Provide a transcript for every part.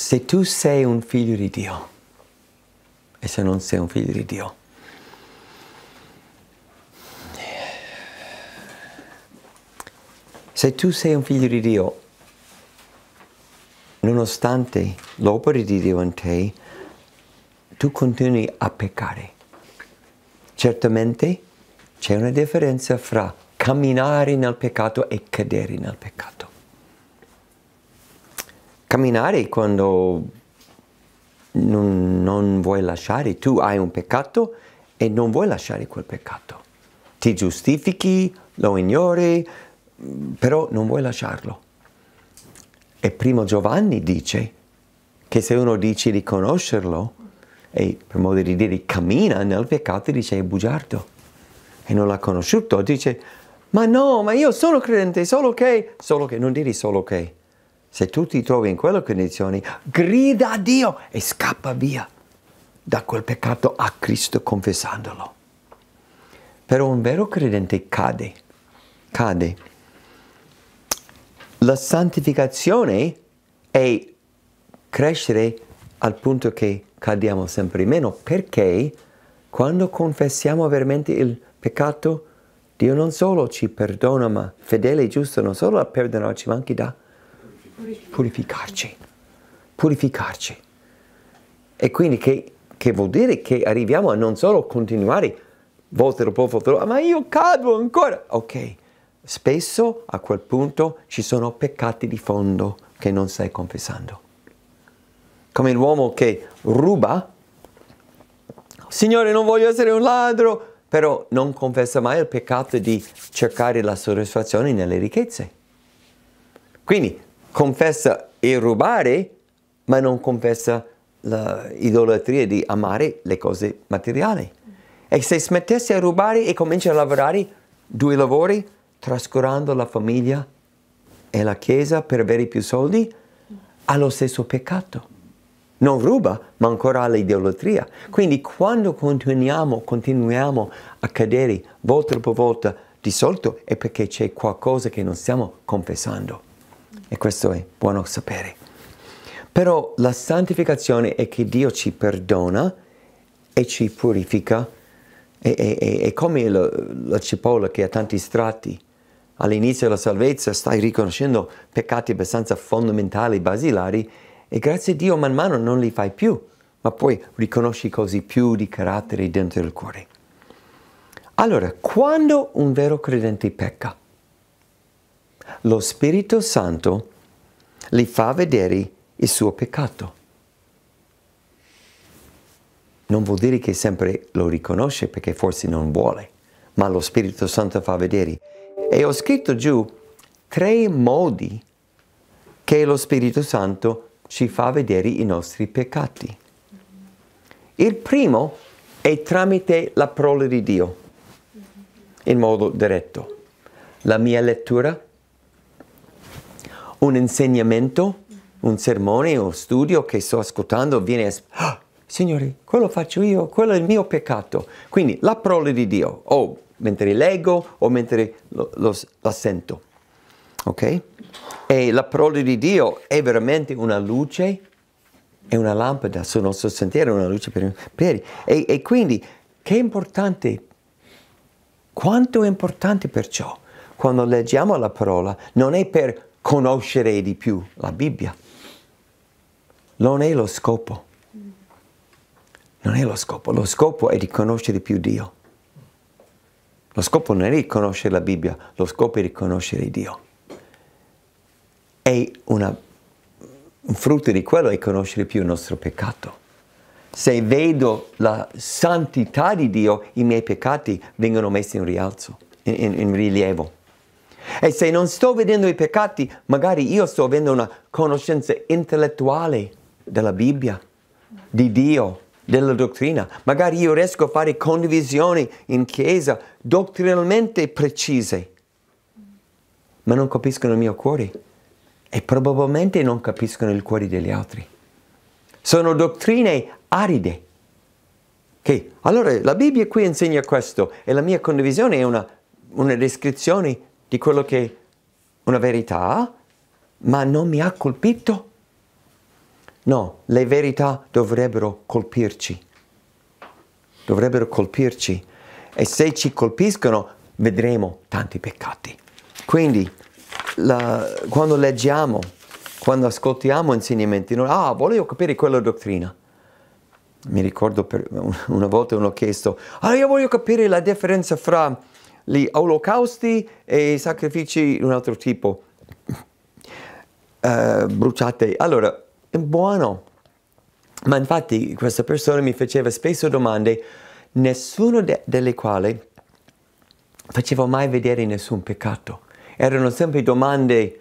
se tu sei un figlio di Dio e se non sei un figlio di Dio, se tu sei un figlio di Dio, nonostante l'opera di Dio in te, tu continui a peccare. Certamente c'è una differenza fra camminare nel peccato e cadere nel peccato camminare quando non, non, vuoi lasciare, tu hai un peccato e non vuoi lasciare quel peccato. Ti giustifichi, lo ignori, però non vuoi lasciarlo. E primo Giovanni dice che se uno dice di conoscerlo, e per modo di dire cammina nel peccato, dice è bugiardo e non l'ha conosciuto, dice ma no, ma io sono credente, solo che, solo che, non dire solo che se tu ti trovi in quelle condizioni, grida a Dio e scappa via da quel peccato a Cristo confessandolo. Però un vero credente cade, cade. La santificazione è crescere al punto che cadiamo sempre meno, perché quando confessiamo veramente il peccato, Dio non solo ci perdona, ma fedele e giusto non solo a perdonarci, ma anche da purificarci, purificarci. E quindi che, che vuol dire che arriviamo a non solo continuare volte dopo volte, ah, ma io cado ancora. Ok, spesso a quel punto ci sono peccati di fondo che non stai confessando. Come l'uomo che ruba, Signore non voglio essere un ladro, però non confessa mai il peccato di cercare la soddisfazione nelle ricchezze. Quindi confessa il rubare, ma non confessa l'idolatria di amare le cose materiali. E se smettesse a rubare e comincia a lavorare due lavori, trascurando la famiglia e la chiesa per avere più soldi, ha lo stesso peccato. Non ruba, ma ancora ha l'idolatria. Quindi quando continuiamo, continuiamo a cadere volta dopo volta, di solito è perché c'è qualcosa che non stiamo confessando. E questo è buono sapere. Però la santificazione è che Dio ci perdona e ci purifica. È, è, è, è come la, la cipolla che ha tanti strati. All'inizio della salvezza stai riconoscendo peccati abbastanza fondamentali, basilari, e grazie a Dio man mano non li fai più, ma poi riconosci così più di carattere dentro il cuore. Allora, quando un vero credente pecca? lo Spirito Santo li fa vedere il suo peccato. Non vuol dire che sempre lo riconosce perché forse non vuole, ma lo Spirito Santo fa vedere. E ho scritto giù tre modi che lo Spirito Santo ci fa vedere i nostri peccati. Il primo è tramite la parola di Dio, in modo diretto. La mia lettura un insegnamento, un sermone o studio che sto ascoltando viene a... Ah, Signore, quello faccio io, quello è il mio peccato. Quindi la parola di Dio, o mentre leggo o mentre lo, lo, la sento. Ok? E la parola di Dio è veramente una luce è una lampada sul nostro sentiero, una luce per i piedi. E, e quindi che è importante, quanto è importante perciò, quando leggiamo la parola, non è per conoscere di più la Bibbia. Non è lo scopo. Non è lo scopo. Lo scopo è di conoscere di più Dio. Lo scopo non è di conoscere la Bibbia, lo scopo è di conoscere Dio. E una, un frutto di quello è conoscere più il nostro peccato. Se vedo la santità di Dio, i miei peccati vengono messi in rialzo, in, in, in rilievo. E se non sto vedendo i peccati, magari io sto avendo una conoscenza intellettuale della Bibbia, di Dio, della dottrina. Magari io riesco a fare condivisioni in chiesa dottrinalmente precise, ma non capiscono il mio cuore e probabilmente non capiscono il cuore degli altri. Sono dottrine aride. Che, allora la Bibbia qui insegna questo e la mia condivisione è una, una descrizione di quello che è una verità, ma non mi ha colpito. No, le verità dovrebbero colpirci. Dovrebbero colpirci. E se ci colpiscono, vedremo tanti peccati. Quindi, la, quando leggiamo, quando ascoltiamo insegnamenti, non, ah, volevo capire quella dottrina. Mi ricordo per, una volta uno ha chiesto, ah, io voglio capire la differenza fra gli olocausti e i sacrifici di un altro tipo uh, bruciate. Allora, è buono. Ma infatti questa persona mi faceva spesso domande, nessuna de delle quali facevo mai vedere nessun peccato. Erano sempre domande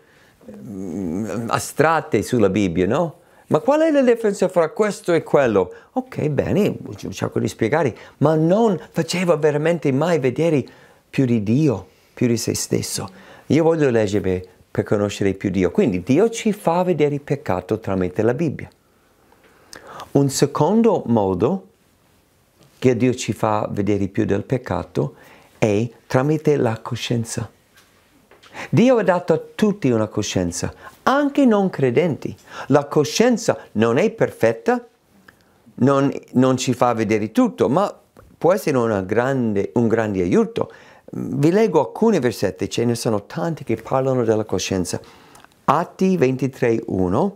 mm, astratte sulla Bibbia, no? Ma qual è la differenza fra questo e quello? Ok, bene, cerco di spiegare, ma non faceva veramente mai vedere più di Dio, più di se stesso. Io voglio leggere per conoscere più Dio. Quindi Dio ci fa vedere il peccato tramite la Bibbia. Un secondo modo che Dio ci fa vedere più del peccato è tramite la coscienza. Dio ha dato a tutti una coscienza, anche non credenti. La coscienza non è perfetta, non, non ci fa vedere tutto, ma può essere grande, un grande aiuto Mm, vi leggo alcuni versetti, ce ne sono tanti che parlano della coscienza. Atti 23.1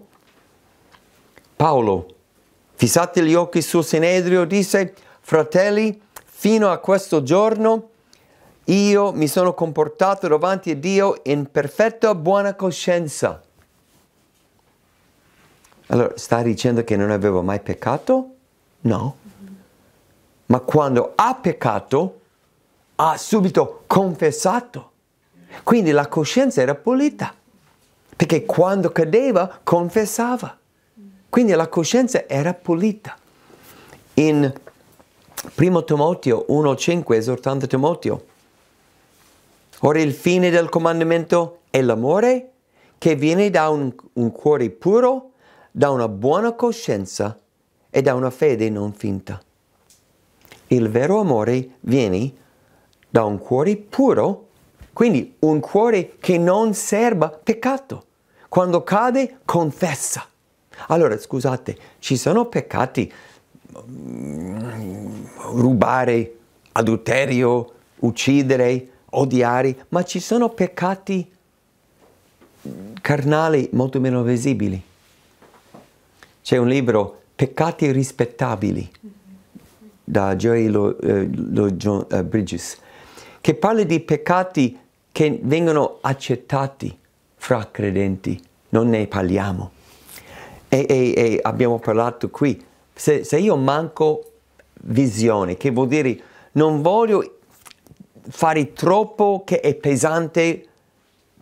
Paolo, fissati gli occhi sul Sinedrio, disse, fratelli, fino a questo giorno io mi sono comportato davanti a Dio in perfetta buona coscienza. Allora, sta dicendo che non avevo mai peccato? No. Ma quando ha peccato, ha subito confessato. Quindi la coscienza era pulita, perché quando cadeva confessava. Quindi la coscienza era pulita. In 1 Timoteo 1,5 esortando Timoteo, ora il fine del comandamento è l'amore che viene da un, un cuore puro, da una buona coscienza e da una fede non finta. Il vero amore viene da un cuore puro, quindi un cuore che non serba peccato. Quando cade, confessa. Allora, scusate, ci sono peccati, mm, rubare, adulterio, uccidere, odiare, ma ci sono peccati mm, carnali molto meno visibili. C'è un libro, Peccati rispettabili, da Joey Lo, eh, Lo John, eh, Bridges che parla di peccati che vengono accettati fra credenti, non ne parliamo. E, e, e abbiamo parlato qui, se, se, io manco visione, che vuol dire non voglio fare troppo che è pesante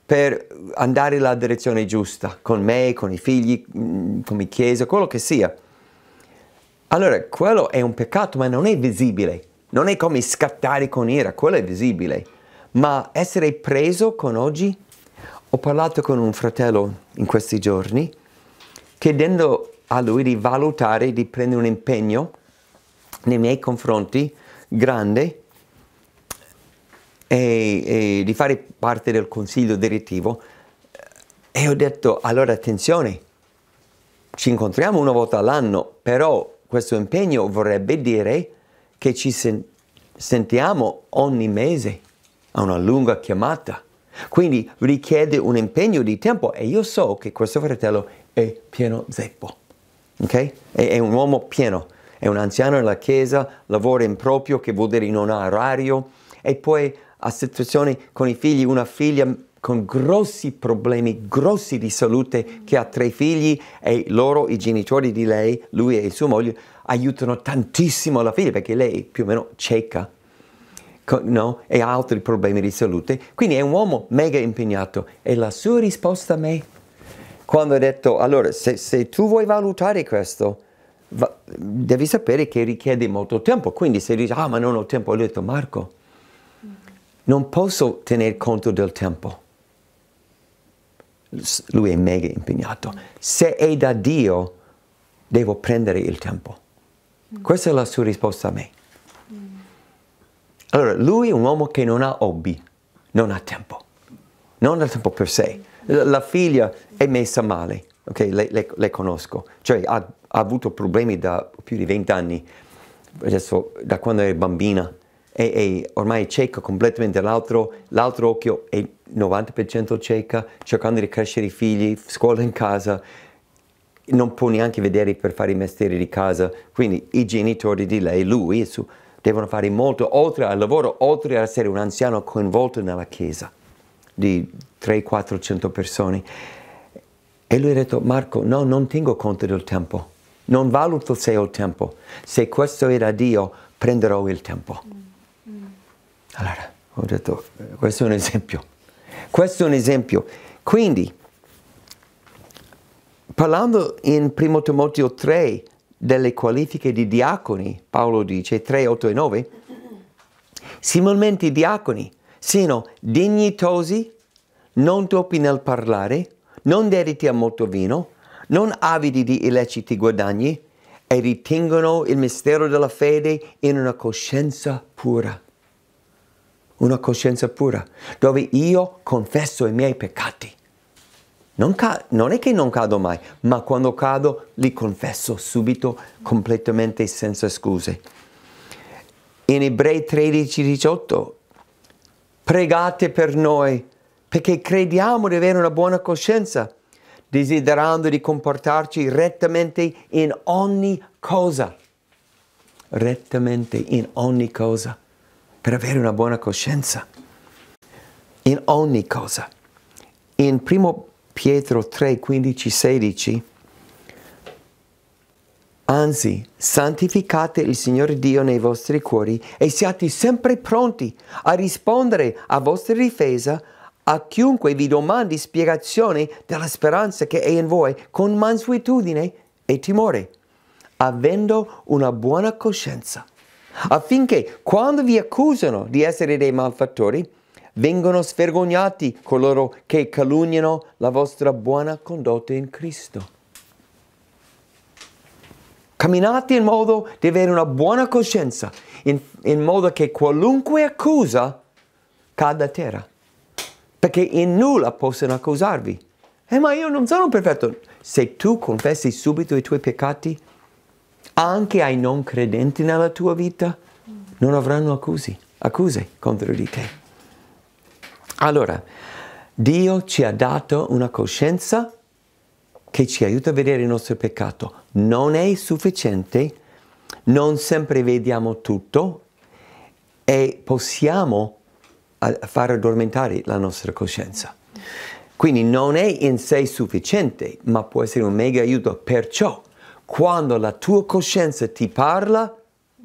per andare nella direzione giusta, con me, con i figli, mm, con la chiesa, quello che sia. Allora, quello è un peccato, ma non è visibile. Non è come scattare con ira, quello è visibile, ma essere preso con oggi. Ho parlato con un fratello in questi giorni chiedendo a lui di valutare, di prendere un impegno nei miei confronti grande e, e di fare parte del consiglio direttivo e ho detto allora attenzione, ci incontriamo una volta all'anno, però questo impegno vorrebbe dire che ci sen- sentiamo ogni mese a una lunga chiamata. Quindi richiede un impegno di tempo e io so che questo fratello è pieno zeppo, ok? È, è un uomo pieno, è un anziano nella chiesa, lavora in proprio, che vuol dire non ha orario, e poi ha situazioni con i figli, una figlia con grossi problemi, grossi di salute, che ha tre figli e loro, i genitori di lei, lui e sua moglie, aiutano tantissimo la figlia perché lei è più o meno cieca no? e ha altri problemi di salute. Quindi è un uomo mega impegnato e la sua risposta a me, quando ha detto, allora se, se tu vuoi valutare questo, va, devi sapere che richiede molto tempo, quindi se dici, ah ma non ho tempo, ho detto Marco, non posso tenere conto del tempo lui è mega impegnato. Se è da Dio, devo prendere il tempo. Questa è la sua risposta a me. Allora, lui è un uomo che non ha hobby, non ha tempo, non ha tempo per sé. La figlia è messa male, ok? Le, le, le conosco, cioè ha, ha, avuto problemi da più di 20 anni, adesso da quando era bambina, è, è ormai cieca completamente, l'altro, l'altro occhio è 90% cieca, cercando di crescere i figli, scuola in casa, non può neanche vedere per fare i mestieri di casa, quindi i genitori di lei, lui, su, devono fare molto, oltre al lavoro, oltre ad essere un anziano coinvolto nella chiesa di 300-400 persone. E lui ha detto, Marco, no, non tengo conto del tempo, non valuto se ho il tempo, se questo era Dio, prenderò il tempo. Mm. Allora, ho detto, eh, questo è un esempio. Questo è un esempio. Quindi, parlando in 1 Timoteo 3 delle qualifiche di diaconi, Paolo dice 3, 8 e 9, similmente i diaconi siano dignitosi, non topi nel parlare, non dediti a molto vino, non avidi di illeciti guadagni e ritengono il mistero della fede in una coscienza pura una coscienza pura, dove io confesso i miei peccati. Non, non, è che non cado mai, ma quando cado li confesso subito, completamente senza scuse. In Ebrei 13, 18, pregate per noi, perché crediamo di avere una buona coscienza, desiderando di comportarci rettamente in ogni cosa. Rettamente in ogni cosa per avere una buona coscienza in ogni cosa. In 1 Pietro 3, 15, 16, anzi, santificate il Signore Dio nei vostri cuori e siate sempre pronti a rispondere a vostra difesa a chiunque vi domandi spiegazione della speranza che è in voi con mansuetudine e timore, avendo una buona coscienza affinché quando vi accusano di essere dei malfattori, vengano svergognati coloro che calunniano la vostra buona condotta in Cristo. Camminate in modo di avere una buona coscienza, in, in modo che qualunque accusa cada a terra, perché in nulla possono accusarvi. Eh, ma io non sono perfetto. Se tu confessi subito i tuoi peccati, anche ai non credenti nella tua vita non avranno accusi, accuse contro di te. Allora, Dio ci ha dato una coscienza che ci aiuta a vedere il nostro peccato. Non è sufficiente, non sempre vediamo tutto e possiamo far addormentare la nostra coscienza. Quindi non è in sé sufficiente, ma può essere un mega aiuto. Perciò quando la tua coscienza ti parla,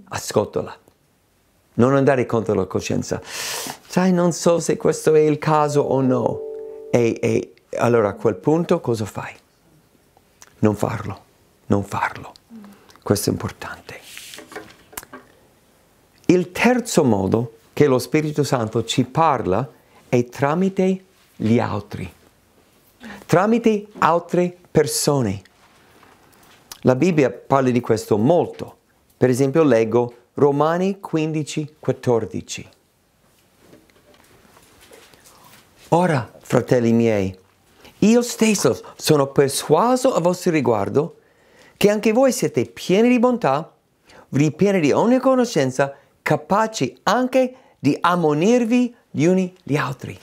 ascoltala. Non andare contro la coscienza. Sai, non so se questo è il caso o no. E, e allora a quel punto cosa fai? Non farlo, non farlo. Questo è importante. Il terzo modo che lo Spirito Santo ci parla è tramite gli altri, tramite altre persone la Bibbia parla di questo molto. Per esempio leggo Romani 15, 14. Ora, fratelli miei, io stesso sono persuaso a vostro riguardo che anche voi siete pieni di bontà, ripieni di ogni conoscenza, capaci anche di ammonirvi gli uni gli altri.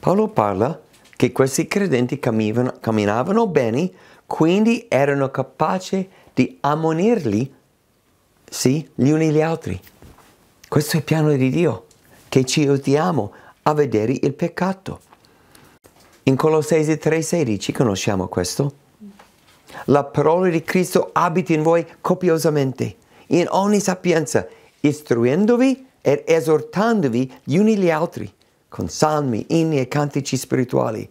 Paolo parla che questi credenti camminavano, camminavano bene, quindi erano capaci di ammonirli, sì, gli uni gli altri. Questo è il piano di Dio, che ci aiutiamo a vedere il peccato. In Colossesi 3,16 conosciamo questo. La parola di Cristo abita in voi copiosamente, in ogni sapienza, istruendovi ed esortandovi gli uni gli altri con salmi, inni e cantici spirituali,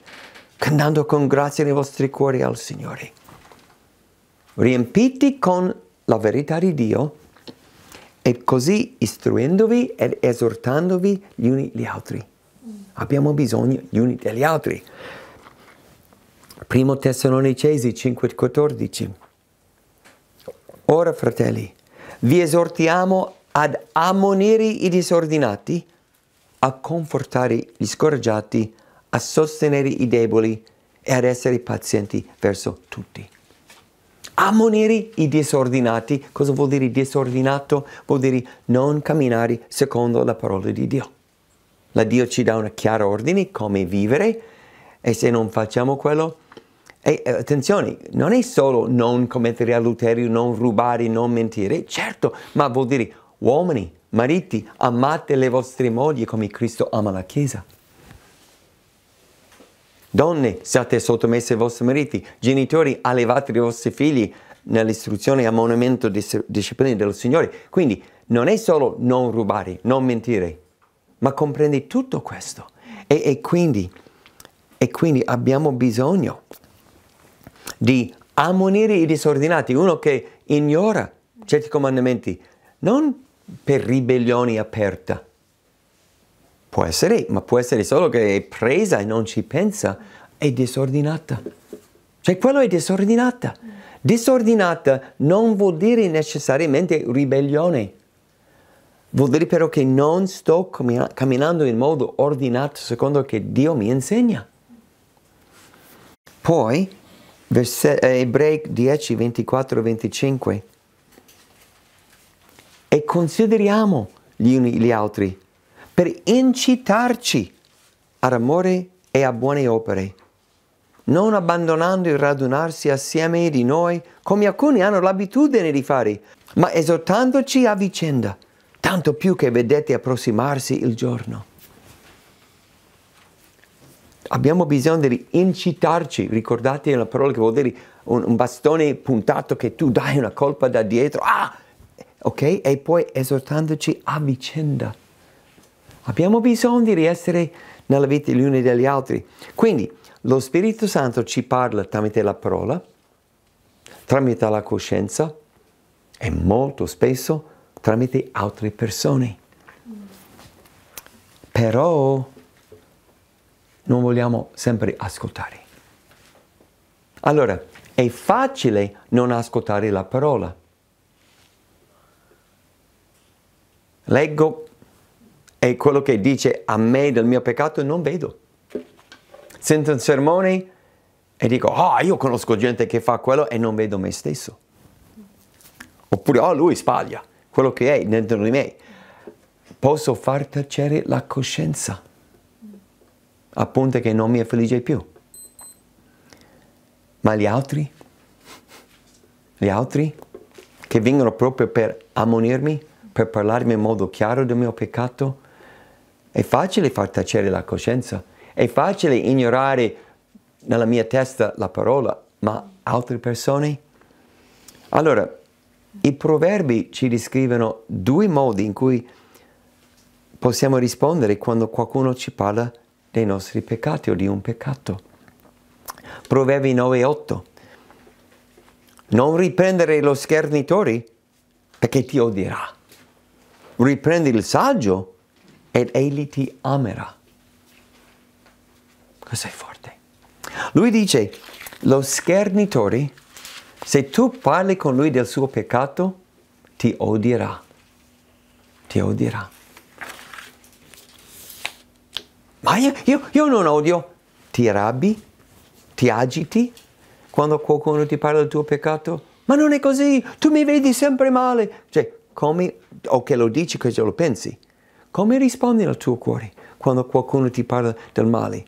cantando con grazia nei vostri cuori al Signore. Riempiti con la verità di Dio e così istruendovi ed esortandovi gli uni gli altri. Abbiamo bisogno gli uni degli altri. Primo Tessalonicesi 5,14 Ora fratelli, vi esortiamo ad ammonire i disordinati a confortare gli scoraggiati, a sostenere i deboli e ad essere pazienti verso tutti. Ammonire i disordinati, cosa vuol dire disordinato? Vuol dire non camminare secondo la parola di Dio. La Dio ci dà una chiara ordine come vivere e se non facciamo quello, e eh, attenzione, non è solo non commettere adulterio, non rubare, non mentire, certo, ma vuol dire uomini, Mariti, amate le vostre mogli come Cristo ama la Chiesa. Donne, siate sottomesse ai vostri mariti. Genitori, allevate i vostri figli nell'istruzione e ammonimento di disciplina del Signore. Quindi non è solo non rubare, non mentire, ma comprendi tutto questo. E, e, quindi, e quindi abbiamo bisogno di ammonire i disordinati, uno che ignora certi comandamenti, non per ribellione aperta. Può essere, ma può essere solo che è presa e non ci pensa, è disordinata. Cioè quello è disordinata. Disordinata non vuol dire necessariamente ribellione. Vuol dire però che non sto camminando in modo ordinato secondo che Dio mi insegna. Poi, eh, Ebrei 10, 24 25 e consideriamo gli uni gli altri per incitarci ad amore e a buone opere, non abbandonando il radunarsi assieme di noi come alcuni hanno l'abitudine di fare, ma esortandoci a vicenda, tanto più che vedete approssimarsi il giorno. Abbiamo bisogno di incitarci, ricordate la parola che vuol dire un, un bastone puntato che tu dai una colpa da dietro, ah, ok? E poi esortandoci a vicenda. Abbiamo bisogno di essere nella vita gli uni degli altri. Quindi lo Spirito Santo ci parla tramite la parola, tramite la coscienza e molto spesso tramite altre persone. Però non vogliamo sempre ascoltare. Allora, è facile non ascoltare la parola leggo e quello che dice a me del mio peccato non vedo. Sento un sermone e dico, ah, oh, io conosco gente che fa quello e non vedo me stesso. Oppure, ah, oh, lui sbaglia, quello che è dentro di me. Posso far tacere la coscienza, a punto che non mi affligge più. Ma gli altri? Gli altri che vengono proprio per ammonirmi? per parlarmi in modo chiaro del mio peccato? È facile far tacere la coscienza, è facile ignorare nella mia testa la parola, ma altre persone? Allora, i proverbi ci descrivono due modi in cui possiamo rispondere quando qualcuno ci parla dei nostri peccati o di un peccato. Proverbi 9 e 8. Non riprendere lo schernitore perché ti odierà riprendi il saggio ed egli ti amerà. Cos'è forte. Lui dice, lo schernitore, se tu parli con lui del suo peccato, ti odierà. Ti odierà. Ma io, io, io non odio. Ti rabbi? ti agiti quando qualcuno ti parla del tuo peccato. Ma non è così, tu mi vedi sempre male. Cioè, come, o che lo dici che lo pensi, come rispondi al tuo cuore quando qualcuno ti parla del male?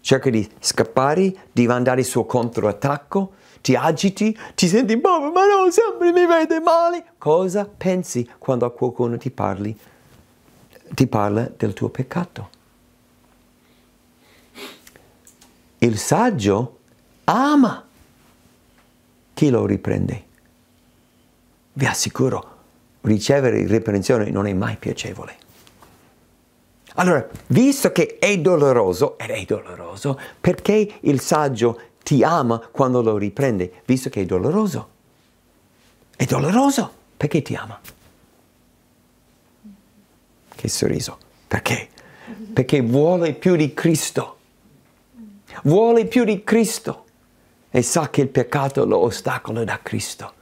Cerca di scappare, di andare sul controattacco, ti agiti, ti senti, boh, ma no, sempre mi vede male. Cosa pensi quando qualcuno ti, parli, ti parla del tuo peccato? Il saggio ama chi lo riprende. Vi assicuro, ricevere riprensione non è mai piacevole. Allora, visto che è doloroso, ed è doloroso, perché il saggio ti ama quando lo riprende, visto che è doloroso? È doloroso perché ti ama. Che sorriso. Perché? Perché vuole più di Cristo. Vuole più di Cristo e sa che il peccato lo ostacola da Cristo.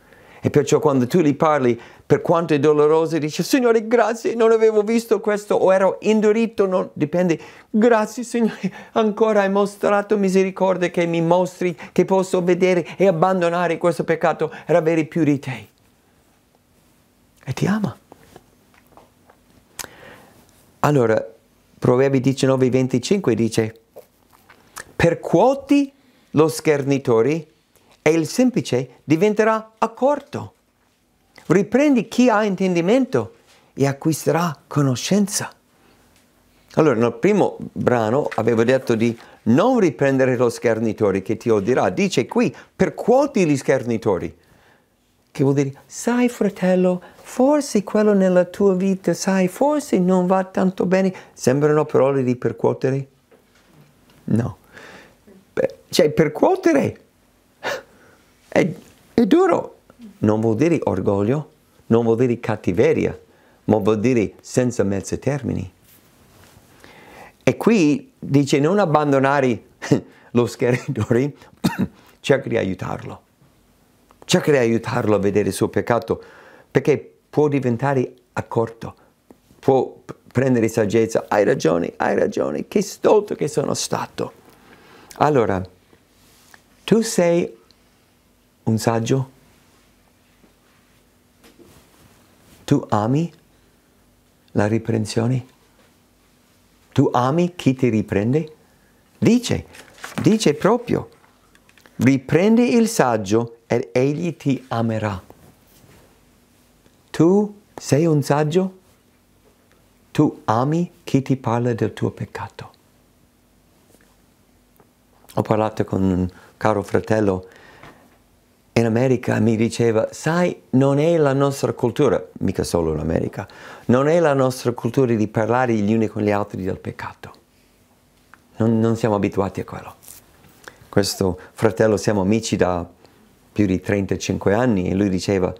E perciò quando tu gli parli, per quanto è doloroso, dice, Signore, grazie, non avevo visto questo o ero indurito, non dipende. Grazie, Signore, ancora hai mostrato misericordia che mi mostri, che posso vedere e abbandonare questo peccato per avere più di te. E ti ama. Allora, Proverbi 19, 25 dice, percuoti lo schernitore, e il semplice diventerà accorto. Riprendi chi ha intendimento e acquisterà conoscenza. Allora, nel primo brano avevo detto di non riprendere lo schernitore che ti odierà. Dice qui, percuoti gli schernitori. Che vuol dire, sai fratello, forse quello nella tua vita, sai, forse non va tanto bene. Sembrano parole di percuotere? No. Cioè, percuotere è, è duro. Non vuol dire orgoglio, non vuol dire cattiveria, ma vuol dire senza mezzi termini. E qui dice non abbandonare lo scheridore, cerca di aiutarlo. Cerca di aiutarlo a vedere il suo peccato, perché può diventare accorto, può prendere saggezza, hai ragione, hai ragione, che stolto che sono stato. Allora, tu sei un saggio? Tu ami la riprensione? Tu ami chi ti riprende? Dice, dice proprio, riprendi il saggio ed egli ti amerà. Tu sei un saggio? Tu ami chi ti parla del tuo peccato. Ho parlato con un caro fratello in America mi diceva, sai, non è la nostra cultura, mica solo in America, non è la nostra cultura di parlare gli uni con gli altri del peccato. Non, non siamo abituati a quello. Questo fratello siamo amici da più di 35 anni e lui diceva,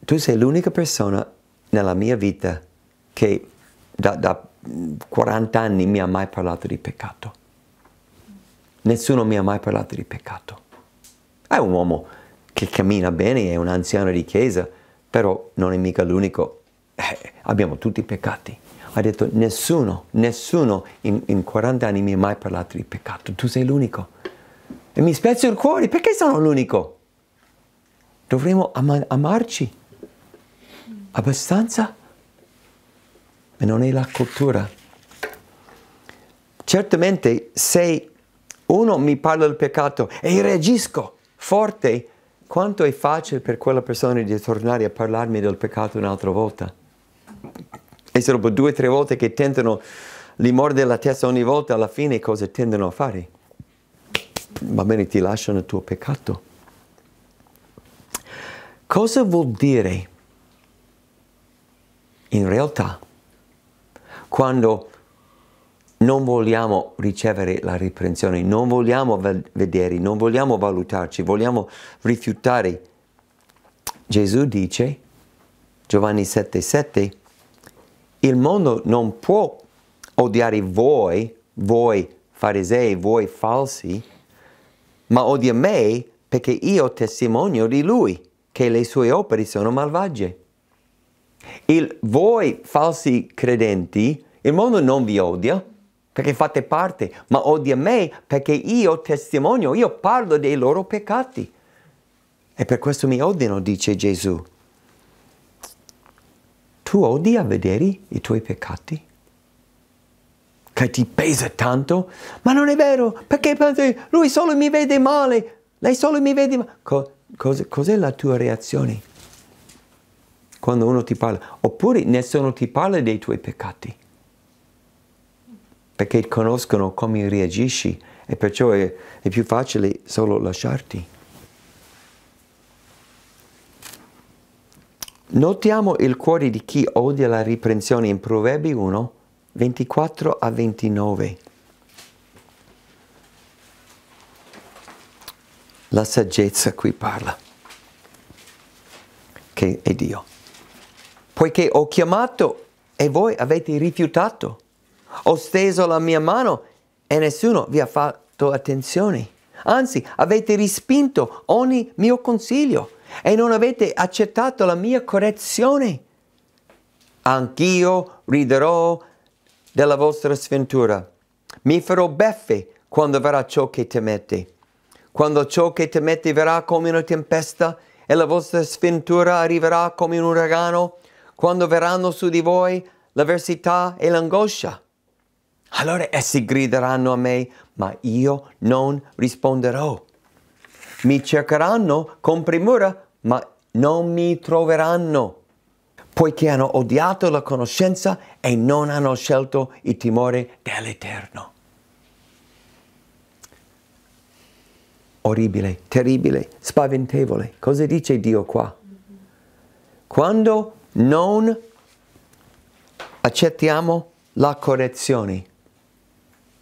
tu sei l'unica persona nella mia vita che da, da 40 anni mi ha mai parlato di peccato. Nessuno mi ha mai parlato di peccato. È un uomo che cammina bene, è un anziano di chiesa, però non è mica l'unico. Eh, abbiamo tutti i peccati. Ha detto nessuno, nessuno in, in 40 anni mi ha mai parlato di peccato, tu sei l'unico. E mi spezzo il cuore, perché sono l'unico? Dovremmo am- amarci abbastanza, ma non è la cultura. Certamente se uno mi parla del peccato e io reagisco, forte, quanto è facile per quella persona di tornare a parlarmi del peccato un'altra volta. E se dopo due o tre volte che tentano, li morde la testa ogni volta, alla fine cosa tendono a fare? Va bene, ti lasciano il tuo peccato. Cosa vuol dire in realtà quando non vogliamo ricevere la riprensione, non vogliamo vedere, non vogliamo valutarci, vogliamo rifiutare. Gesù dice, Giovanni 7,7, il mondo non può odiare voi, voi farisei, voi falsi, ma odia me perché io testimonio di lui che le sue opere sono malvagie. Il voi falsi credenti, il mondo non vi odia, perché fate parte, ma odia me perché io testimonio, io parlo dei loro peccati. E per questo mi odiano, dice Gesù. Tu odi a vedere i tuoi peccati? Che ti pesa tanto? Ma non è vero, perché lui solo mi vede male, lei solo mi vede male. Co cos'è la tua reazione? Quando uno ti parla, oppure nessuno ti parla dei tuoi peccati perché conoscono come reagisci e perciò è, è più facile solo lasciarti. Notiamo il cuore di chi odia la riprensione in Proverbi 1, 24 a 29. La saggezza qui parla, che è Dio. Poiché ho chiamato e voi avete rifiutato ho steso la mia mano e nessuno vi ha fatto attenzione. Anzi, avete rispinto ogni mio consiglio e non avete accettato la mia correzione. Anch'io riderò della vostra sventura. Mi farò beffe quando verrà ciò che temete. Quando ciò che temete verrà come una tempesta e la vostra sventura arriverà come un uragano, quando verranno su di voi l'avversità e l'angoscia allora essi grideranno a me, ma io non risponderò. Mi cercheranno con premura, ma non mi troveranno, poiché hanno odiato la conoscenza e non hanno scelto il timore dell'Eterno. Orribile, terribile, spaventevole. Cosa dice Dio qua? Quando non accettiamo la correzione,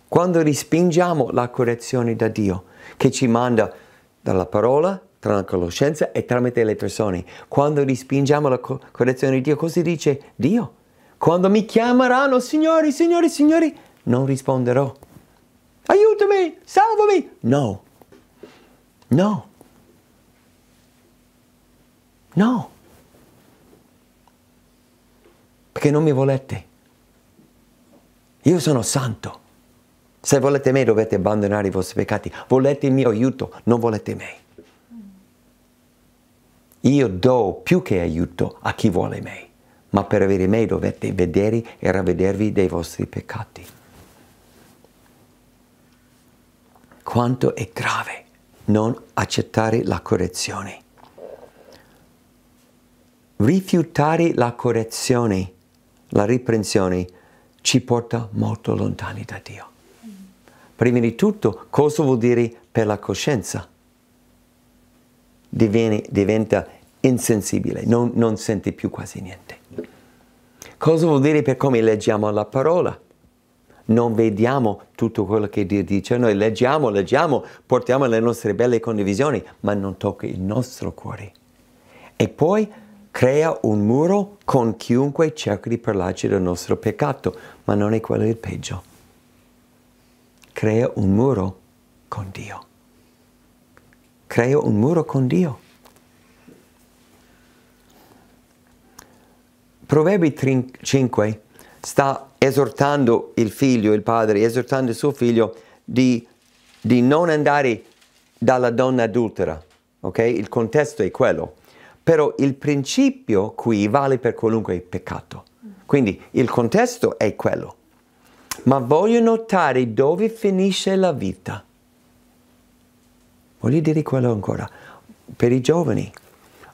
quando respingiamo la correzione da Dio che ci manda dalla parola, tra la conoscenza e tramite le persone. Quando respingiamo la co- correzione di Dio, così dice Dio? Quando mi chiameranno, signori, signori, signori, non risponderò. Aiutami, salvami. No. No. No. Perché non mi volete. Io sono santo. Se volete me dovete abbandonare i vostri peccati. Volete il mio aiuto, non volete me. Io do più che aiuto a chi vuole me, ma per avere me dovete vedere e ravvedervi dei vostri peccati. Quanto è grave non accettare la correzione. Rifiutare la correzione, la riprensione, ci porta molto lontani da Dio prima di tutto cosa vuol dire per la coscienza? Diviene, diventa insensibile, non, non sente più quasi niente. Cosa vuol dire per come leggiamo la parola? non vediamo tutto quello che Dio dice, noi leggiamo, leggiamo, portiamo le nostre belle condivisioni, ma non tocca il nostro cuore. E poi crea un muro con chiunque cerca di parlarci del nostro peccato, ma non è quello il peggio crea un muro con Dio. Crea un muro con Dio. Proverbi 5 sta esortando il figlio, il padre, esortando il suo figlio di, di non andare dalla donna adultera. Okay? Il contesto è quello. Però il principio qui vale per qualunque peccato. Quindi il contesto è quello ma voglio notare dove finisce la vita. Voglio dire quello ancora, per i giovani,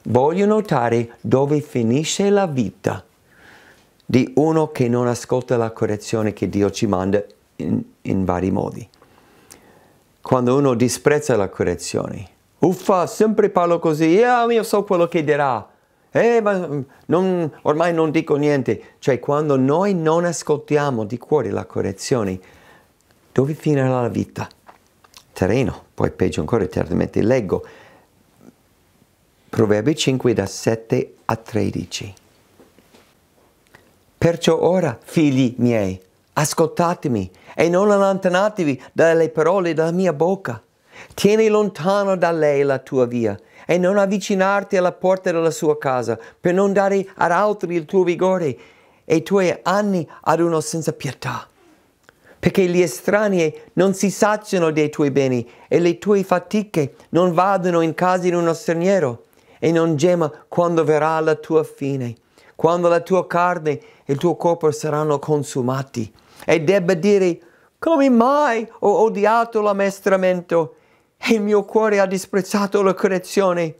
voglio notare dove finisce la vita di uno che non ascolta la correzione che Dio ci manda in, in vari modi. Quando uno disprezza la correzione, uffa, sempre parlo così, eh, io so quello che dirà eh, ma non, ormai non dico niente. Cioè, quando noi non ascoltiamo di cuore la correzione, dove finirà la vita? Terreno, poi peggio ancora, eternamente leggo. Proverbi 5 da 7 a 13. Perciò ora, figli miei, ascoltatemi e non allontanatevi dalle parole della mia bocca. Tieni lontano da lei la tua via e non avvicinarti alla porta della sua casa per non dare ad altri il tuo vigore e i tuoi anni ad uno senza pietà. Perché gli estranei non si saziano dei tuoi beni e le tue fatiche non vadano in casa di uno straniero e non gema quando verrà la tua fine, quando la tua carne e il tuo corpo saranno consumati e debba dire come mai ho odiato l'ammestramento il mio cuore ha disprezzato la correzione.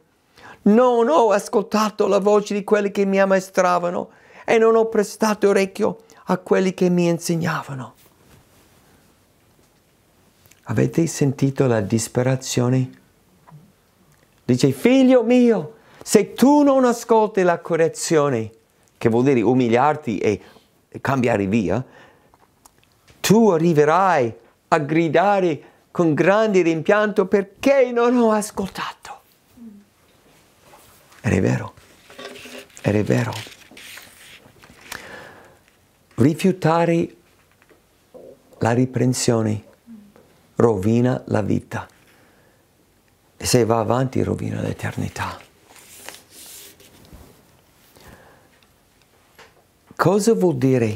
Non ho ascoltato la voce di quelli che mi ammaestravano e non ho prestato orecchio a quelli che mi insegnavano. Avete sentito la disperazione? Dice, figlio mio, se tu non ascolti la correzione, che vuol dire umiliarti e cambiare via, tu arriverai a gridare con grande rimpianto perché non ho ascoltato. Ed è vero, ed è vero. Rifiutare la riprensione rovina la vita e se va avanti rovina l'eternità. Cosa vuol dire,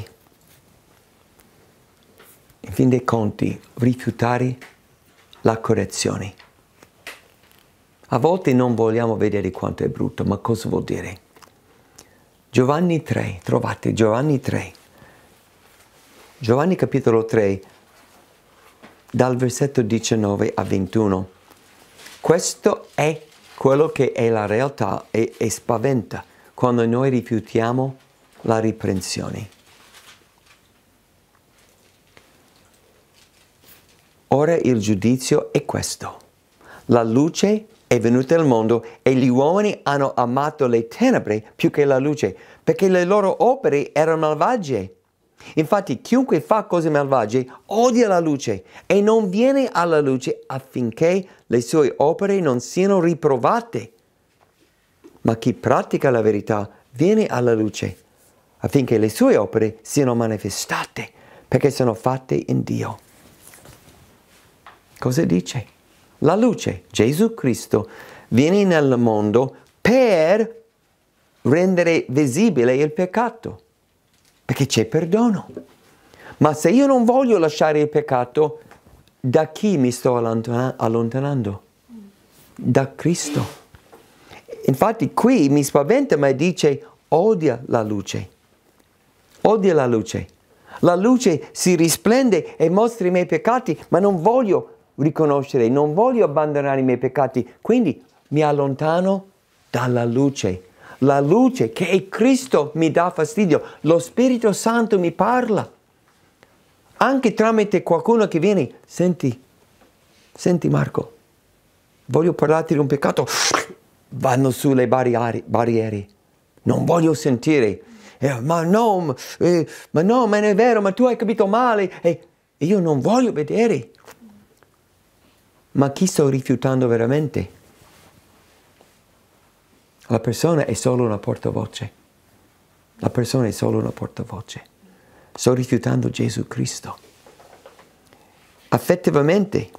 in fin dei conti, rifiutare la correzione. A volte non vogliamo vedere quanto è brutto, ma cosa vuol dire? Giovanni 3, trovate Giovanni 3. Giovanni capitolo 3, dal versetto 19 a 21. Questo è quello che è la realtà e, e spaventa quando noi rifiutiamo la riprensione. Ora il giudizio è questo. La luce è venuta al mondo e gli uomini hanno amato le tenebre più che la luce, perché le loro opere erano malvagie. Infatti chiunque fa cose malvagie odia la luce e non viene alla luce affinché le sue opere non siano riprovate. Ma chi pratica la verità viene alla luce affinché le sue opere siano manifestate, perché sono fatte in Dio. Cosa dice? La luce, Gesù Cristo, viene nel mondo per rendere visibile il peccato, perché c'è perdono. Ma se io non voglio lasciare il peccato, da chi mi sto allontanando? Da Cristo. Infatti qui mi spaventa, ma dice odia la luce. Odia la luce. La luce si risplende e mostra i miei peccati, ma non voglio riconoscere, non voglio abbandonare i miei peccati, quindi mi allontano dalla luce. La luce che è Cristo mi dà fastidio, lo Spirito Santo mi parla. Anche tramite qualcuno che viene, senti, senti Marco, voglio parlarti di un peccato, vanno sulle barriere, barriere. non voglio sentire. Eh, ma no, eh, ma no, ma non è vero, ma tu hai capito male. Eh, io non voglio vedere ma chi sto rifiutando veramente? La persona è solo una portavoce. La persona è solo una portavoce. Sto rifiutando Gesù Cristo. Effettivamente,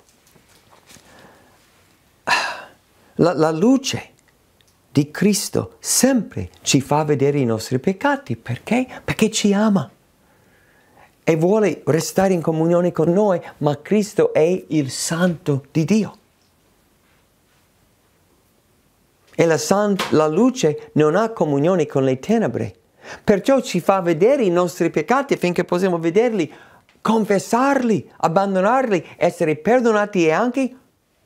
la, la luce di Cristo sempre ci fa vedere i nostri peccati. Perché? Perché ci ama e vuole restare in comunione con noi, ma Cristo è il santo di Dio. E la, la luce non ha comunione con le tenebre, perciò ci fa vedere i nostri peccati finché possiamo vederli, confessarli, abbandonarli, essere perdonati e anche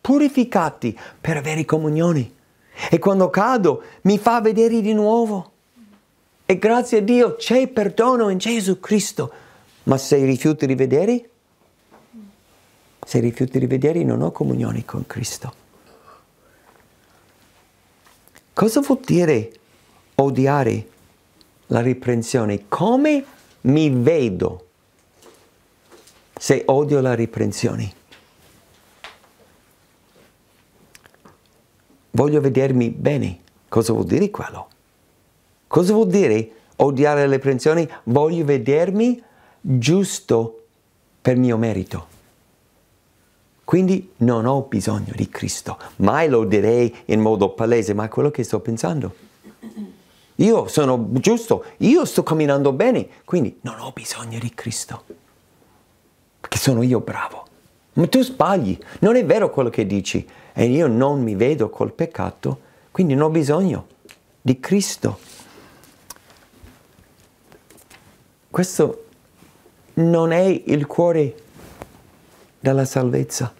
purificati per avere comunione. E quando cado mi fa vedere di nuovo. E grazie a Dio c'è perdono in Gesù Cristo ma se rifiuti di vedere, se rifiuti di vedere non ho comunione con Cristo. Cosa vuol dire odiare la riprensione? Come mi vedo se odio la riprensione? Voglio vedermi bene. Cosa vuol dire quello? Cosa vuol dire odiare le riprensioni? Voglio vedermi bene giusto per mio merito. Quindi non ho bisogno di Cristo. Mai lo direi in modo palese, ma è quello che sto pensando. Io sono giusto, io sto camminando bene, quindi non ho bisogno di Cristo. Perché sono io bravo. Ma tu sbagli, non è vero quello che dici. E io non mi vedo col peccato, quindi non ho bisogno di Cristo. Questo non è il cuore della salvezza.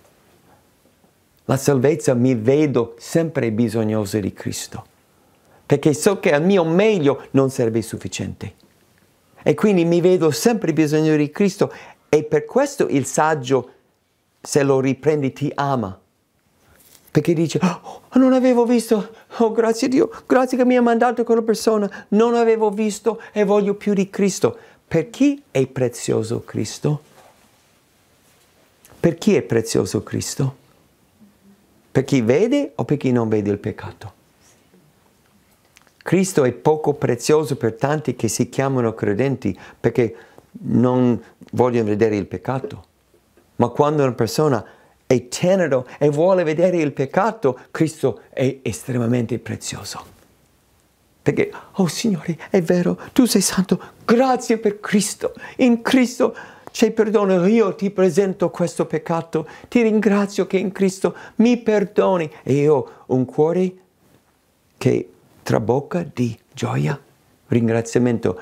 La salvezza mi vedo sempre bisognoso di Cristo, perché so che al mio meglio non serve sufficiente. E quindi mi vedo sempre bisognoso di Cristo e per questo il saggio, se lo riprendi, ti ama. Perché dice, oh, non avevo visto, oh grazie a Dio, grazie che mi ha mandato quella persona, non avevo visto e voglio più di Cristo. Per chi è prezioso Cristo? Per chi è prezioso Cristo? Per chi vede o per chi non vede il peccato? Cristo è poco prezioso per tanti che si chiamano credenti perché non vogliono vedere il peccato. Ma quando una persona è tenero e vuole vedere il peccato, Cristo è estremamente prezioso perché, oh Signore, è vero, tu sei santo, grazie per Cristo, in Cristo c'è perdono, io ti presento questo peccato, ti ringrazio che in Cristo mi perdoni e io ho un cuore che trabocca di gioia, ringraziamento.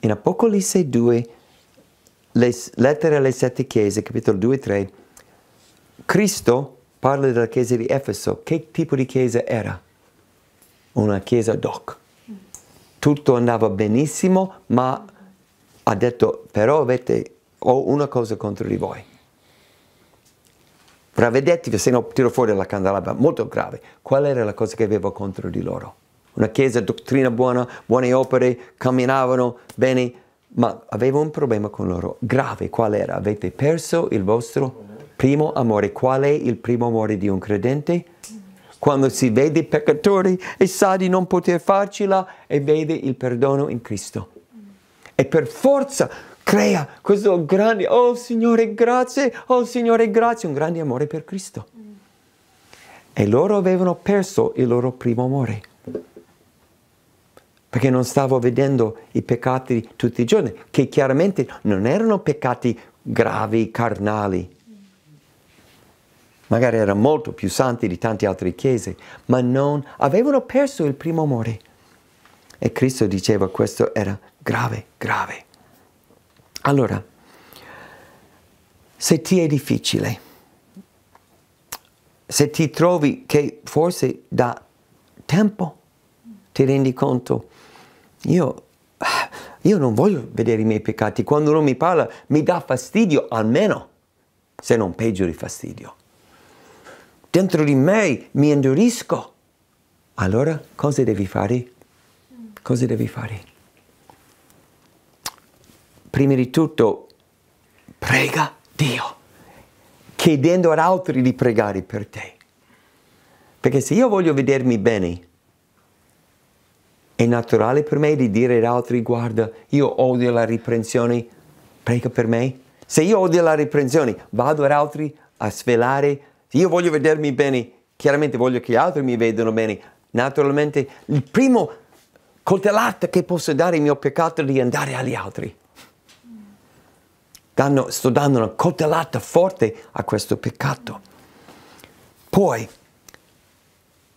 In Apocalisse 2, le, lettera alle sette chiese, capitolo 2 3, Cristo parla della chiesa di Efeso, che tipo di chiesa era? Una chiesa doc tutto andava benissimo, ma ha detto però avete, ho una cosa contro di voi. Prevedetevi, se no tiro fuori la candelabra, molto grave. Qual era la cosa che avevo contro di loro? Una chiesa, dottrina buona, buone opere, camminavano bene, ma avevo un problema con loro. Grave qual era? Avete perso il vostro primo amore. Qual è il primo amore di un credente? quando si vede peccatori e sa di non poter farcela e vede il perdono in Cristo. E per forza crea questo grande, oh Signore grazie, oh Signore grazie, un grande amore per Cristo. E loro avevano perso il loro primo amore, perché non stavo vedendo i peccati tutti i giorni, che chiaramente non erano peccati gravi, carnali, magari erano molto più santi di tante altre chiese, ma non avevano perso il primo amore. E Cristo diceva questo era grave, grave. Allora, se ti è difficile, se ti trovi che forse da tempo ti rendi conto, io, io non voglio vedere i miei peccati, quando uno mi parla mi dà fastidio almeno, se non peggio di fastidio dentro di me mi indurisco. Allora cosa devi fare? Cosa devi fare? Prima di tutto, prega Dio, chiedendo ad altri di pregare per te. Perché se io voglio vedermi bene, è naturale per me di dire ad altri, guarda, io odio la riprensione, prega per me. Se io odio la riprensione, vado ad altri a svelare se io voglio vedermi bene, chiaramente voglio che gli altri mi vedano bene. Naturalmente, il primo coltellato che posso dare al mio peccato è di andare agli altri. Danno, sto dando una coltellata forte a questo peccato. Poi,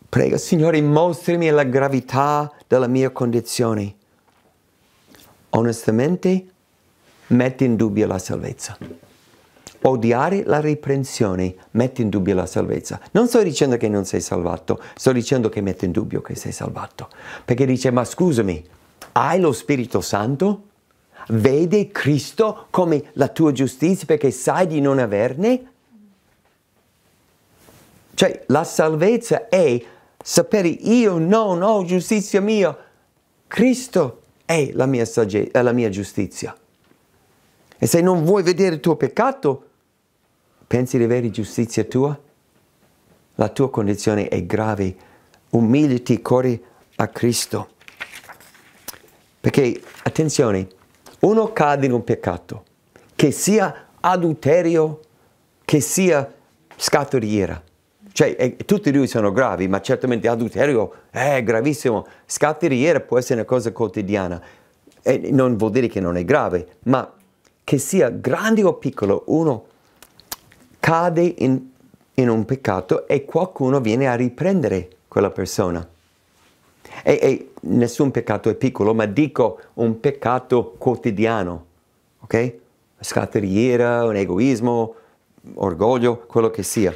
prego, Signore, mostrami la gravità della mia condizione. Onestamente, mette in dubbio la salvezza odiare la riprensione mette in dubbio la salvezza. Non sto dicendo che non sei salvato, sto dicendo che mette in dubbio che sei salvato. Perché dice, ma scusami, hai lo Spirito Santo? Vede Cristo come la tua giustizia perché sai di non averne? Cioè, la salvezza è sapere io non ho giustizia mia, Cristo è la mia, la mia giustizia. E se non vuoi vedere il tuo peccato, pensi di avere giustizia tua? La tua condizione è grave. Umiliti, corri a Cristo. Perché, attenzione, uno cade in un peccato, che sia adulterio, che sia scatto di ira. Cioè, eh, tutti e due sono gravi, ma certamente adulterio è gravissimo. Scatto di ira può essere una cosa quotidiana. E non vuol dire che non è grave, ma che sia grande o piccolo, uno cade in, in un peccato e qualcuno viene a riprendere quella persona. E, e, nessun peccato è piccolo, ma dico un peccato quotidiano, ok? Scatteriera, un egoismo, orgoglio, quello che sia.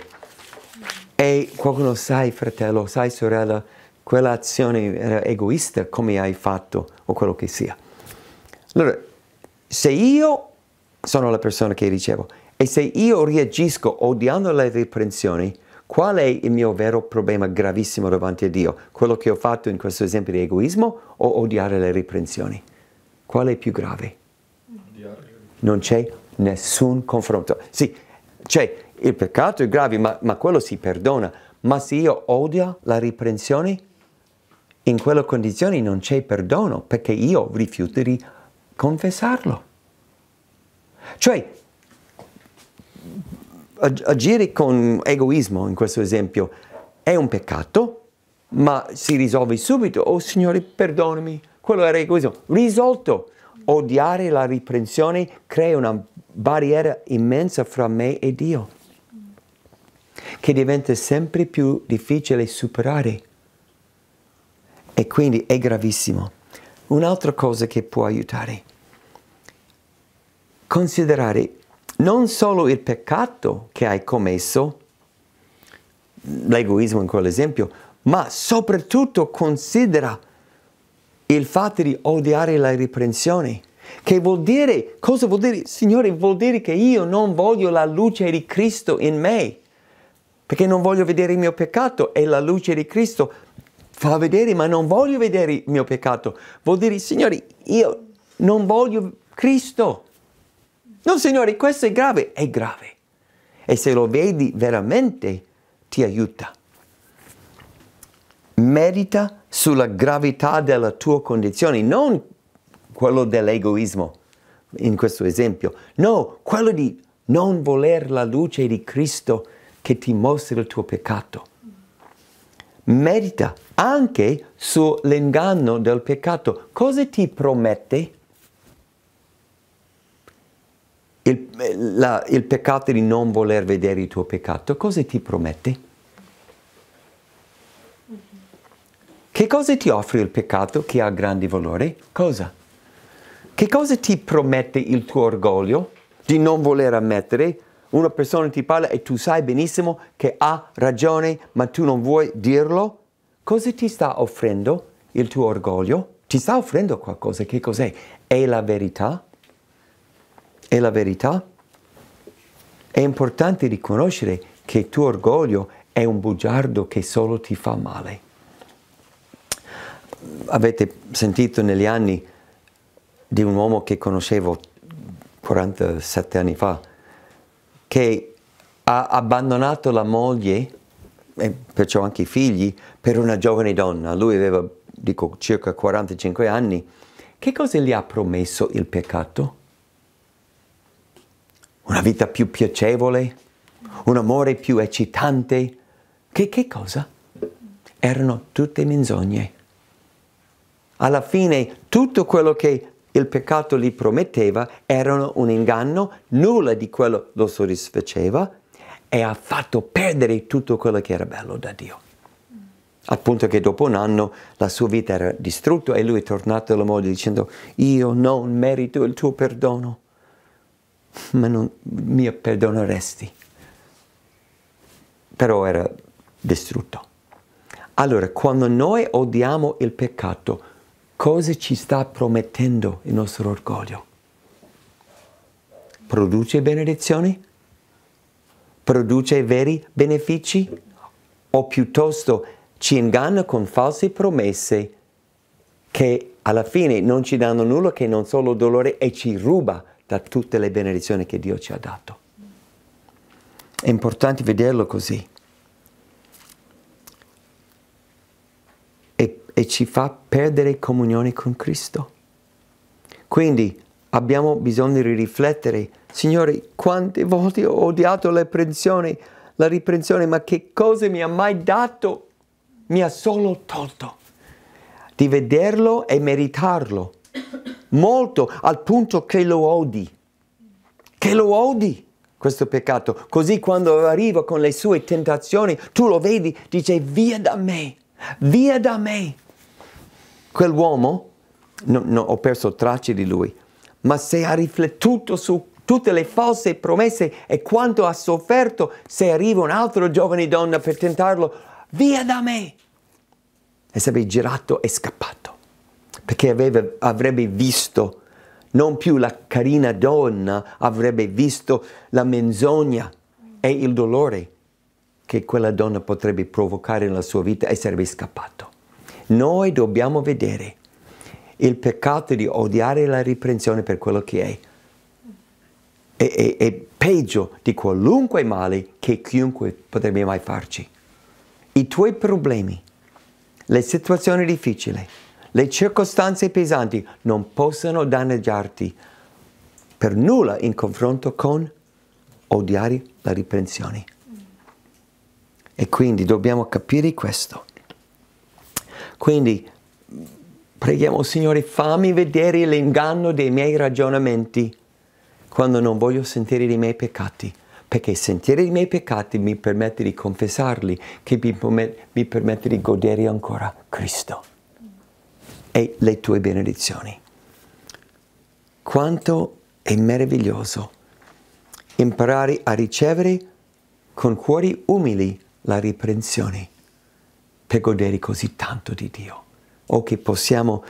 E qualcuno, sai fratello, sai sorella, quell'azione era egoista, come hai fatto, o quello che sia. Allora, se io sono la persona che ricevo e se io reagisco odiando le riprensioni, qual è il mio vero problema gravissimo davanti a Dio? Quello che ho fatto in questo esempio di egoismo o odiare le riprensioni? Qual è più grave? Non c'è nessun confronto. Sì, c'è il peccato è grave, ma, ma quello si perdona. Ma se io odio la riprensione, in quelle condizioni non c'è perdono perché io rifiuto di confessarlo. Cioè, agire con egoismo in questo esempio è un peccato, ma si risolve subito. Oh Signore, perdonami. Quello era egoismo. Risolto. Odiare la riprensione crea una barriera immensa fra me e Dio, che diventa sempre più difficile superare. E quindi è gravissimo. Un'altra cosa che può aiutare, considerare non solo il peccato che hai commesso, l'egoismo in quell'esempio, ma soprattutto considera il fatto di odiare la riprensione. Che vuol dire, cosa vuol dire? Signore, vuol dire che io non voglio la luce di Cristo in me, perché non voglio vedere il mio peccato e la luce di Cristo fa vedere, ma non voglio vedere il mio peccato. Vuol dire, Signore, io non voglio Cristo. No, Signore, questo è grave, è grave. E se lo vedi veramente, ti aiuta. Medita sulla gravità della tua condizione, non quello dell'egoismo, in questo esempio. No, quello di non voler la luce di Cristo che ti mostra il tuo peccato. Medita anche sull'inganno del peccato. Cosa ti promette? il, la, il peccato di non voler vedere il tuo peccato, cosa ti promette? Che cosa ti offre il peccato che ha grande valore? Cosa? Che cosa ti promette il tuo orgoglio di non voler ammettere? Una persona ti parla e tu sai benissimo che ha ragione, ma tu non vuoi dirlo? Cosa ti sta offrendo il tuo orgoglio? Ti sta offrendo qualcosa, che cos'è? È la verità? è la verità? È importante riconoscere che il tuo orgoglio è un bugiardo che solo ti fa male. Avete sentito negli anni di un uomo che conoscevo 47 anni fa, che ha abbandonato la moglie e perciò anche i figli per una giovane donna. Lui aveva, dico, circa 45 anni. Che cosa gli ha promesso il peccato? una vita più piacevole, un amore più eccitante. Che, che cosa? Erano tutte menzogne. Alla fine tutto quello che il peccato gli prometteva era un inganno, nulla di quello lo soddisfaceva e ha fatto perdere tutto quello che era bello da Dio. Appunto che dopo un anno la sua vita era distrutta e lui è tornato alla moglie dicendo io non merito il tuo perdono ma non, mi perdoneresti. Però era distrutto. Allora, quando noi odiamo il peccato, cosa ci sta promettendo il nostro orgoglio? Produce benedizioni? Produce veri benefici? O piuttosto ci inganna con false promesse che alla fine non ci danno nulla che non solo dolore e ci ruba da tutte le benedizioni che Dio ci ha dato. È importante vederlo così. E, e ci fa perdere comunione con Cristo. Quindi abbiamo bisogno di riflettere, Signore, quante volte ho odiato la riprensione, la riprensione, ma che cosa mi ha mai dato? Mi ha solo tolto. Di vederlo e meritarlo molto al punto che lo odi, che lo odi questo peccato. Così quando arriva con le sue tentazioni, tu lo vedi, dice via da me, via da me. Quell'uomo, no, no, ho perso tracce di lui, ma se ha riflettuto su tutte le false promesse e quanto ha sofferto, se arriva un'altra giovane donna per tentarlo, via da me. E si è girato e scappato perché aveva, avrebbe visto non più la carina donna, avrebbe visto la menzogna e il dolore che quella donna potrebbe provocare nella sua vita e sarebbe scappato. Noi dobbiamo vedere il peccato di odiare la riprensione per quello che è. È, è, è peggio di qualunque male che chiunque potrebbe mai farci. I tuoi problemi, le situazioni difficili, le circostanze pesanti non possono danneggiarti per nulla in confronto con odiare la riprensione. E quindi dobbiamo capire questo. Quindi preghiamo, Signore, fammi vedere l'inganno dei miei ragionamenti quando non voglio sentire i miei peccati, perché sentire i miei peccati mi permette di confessarli, che mi permette di godere ancora Cristo e le tue benedizioni. Quanto è meraviglioso imparare a ricevere con cuori umili la riprensione per godere così tanto di Dio o che possiamo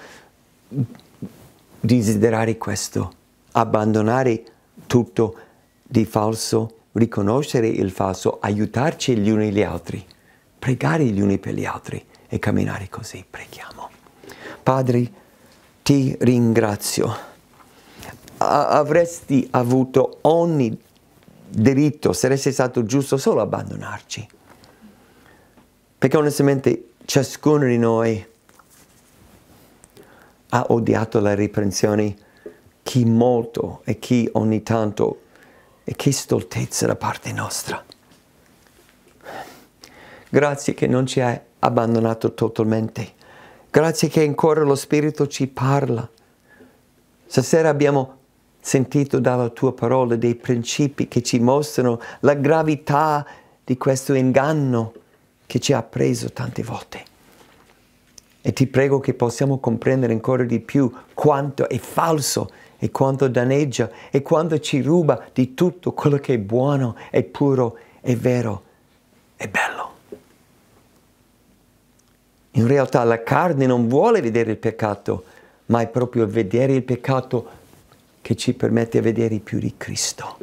desiderare questo, abbandonare tutto di falso, riconoscere il falso, aiutarci gli uni gli altri, pregare gli uni per gli altri e camminare così, preghiamo. Padre, ti ringrazio. Avresti avuto ogni diritto, saresti stato giusto solo abbandonarci. Perché onestamente ciascuno di noi ha odiato le riprensioni, chi molto e chi ogni tanto, e che stoltezza da parte nostra. Grazie che non ci hai abbandonato totalmente Grazie che ancora lo Spirito ci parla. Stasera abbiamo sentito dalla tua parola dei principi che ci mostrano la gravità di questo inganno che ci ha preso tante volte. E ti prego che possiamo comprendere ancora di più quanto è falso e quanto danneggia e quanto ci ruba di tutto quello che è buono, è puro, è vero, è bello. In realtà la carne non vuole vedere il peccato, ma è proprio vedere il peccato che ci permette di vedere più di Cristo.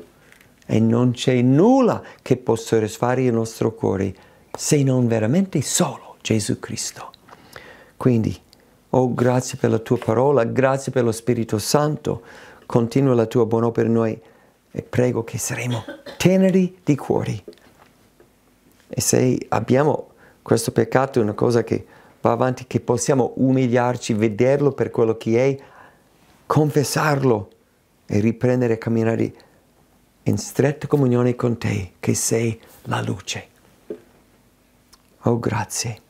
E non c'è nulla che possa risfare il nostro cuore se non veramente solo Gesù Cristo. Quindi, oh grazie per la tua parola, grazie per lo Spirito Santo, continua la tua buona opera in noi e prego che saremo teneri di cuori. E se abbiamo questo peccato, è una cosa che va avanti, che possiamo umiliarci, vederlo per quello che è, confessarlo e riprendere a camminare in stretta comunione con te, che sei la luce. Oh, grazie.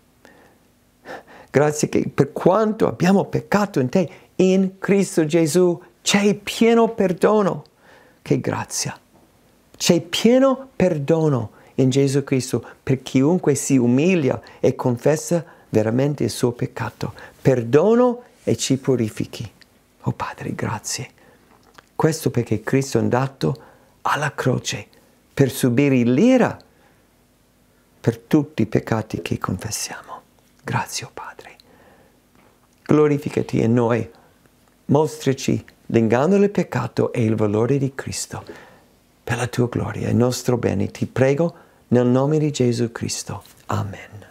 Grazie che per quanto abbiamo peccato in te, in Cristo Gesù c'è pieno perdono. Che grazia. C'è pieno perdono in Gesù Cristo per chiunque si umilia e confessa veramente il suo peccato, perdono e ci purifichi. Oh Padre, grazie. Questo perché Cristo è andato alla croce per subire l'ira per tutti i peccati che confessiamo. Grazie, oh Padre. Glorificati in noi, mostraci l'inganno del peccato e il valore di Cristo per la tua gloria e il nostro bene. Ti prego nel nome di Gesù Cristo. Amen.